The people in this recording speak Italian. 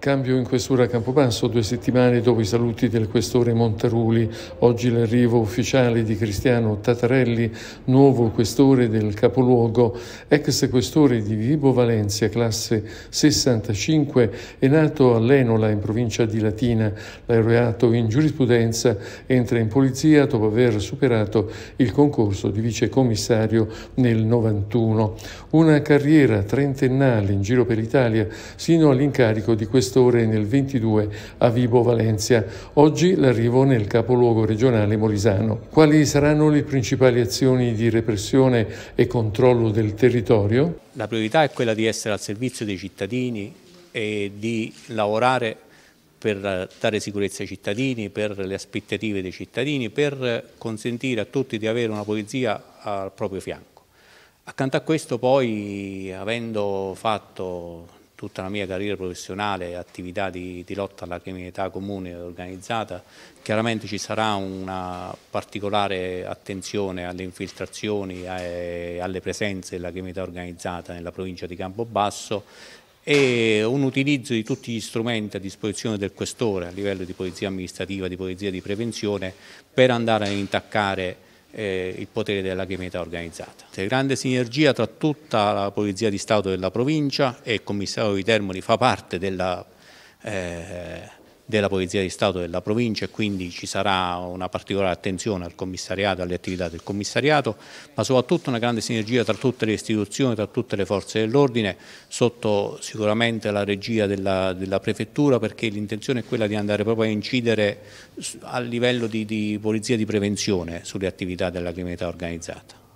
Cambio in questura a Campobasso due settimane dopo i saluti del questore Montaruli, oggi l'arrivo ufficiale di Cristiano Tatarelli, nuovo questore del capoluogo, ex questore di Vibo Valencia, classe 65, è nato a Lenola in provincia di Latina, laureato in giurisprudenza, entra in polizia dopo aver superato il concorso di vicecommissario nel 91. Una carriera trentennale in giro per l'Italia sino all'incarico di questo questore nel 22 a Vibo Valencia, oggi l'arrivo nel capoluogo regionale molisano. Quali saranno le principali azioni di repressione e controllo del territorio? La priorità è quella di essere al servizio dei cittadini e di lavorare per dare sicurezza ai cittadini, per le aspettative dei cittadini, per consentire a tutti di avere una polizia al proprio fianco. Accanto a questo poi, avendo fatto tutta la mia carriera professionale e attività di, di, lotta alla criminalità comune organizzata. Chiaramente ci sarà una particolare attenzione alle infiltrazioni e alle presenze della criminalità organizzata nella provincia di Campobasso e un utilizzo di tutti gli strumenti a disposizione del questore a livello di polizia amministrativa, di polizia di prevenzione per andare a intaccare eh, il potere della criminalità organizzata. C'è grande sinergia tra tutta la Polizia di Stato della provincia e il commissario di Termoli fa parte della eh, della Polizia di Stato della provincia e quindi ci sarà una particolare attenzione al commissariato, alle attività del commissariato, ma soprattutto una grande sinergia tra tutte le istituzioni, tra tutte le forze dell'ordine, sotto sicuramente la regia della, della prefettura perché l'intenzione è quella di andare proprio a incidere a livello di, di polizia di prevenzione sulle attività della criminalità organizzata.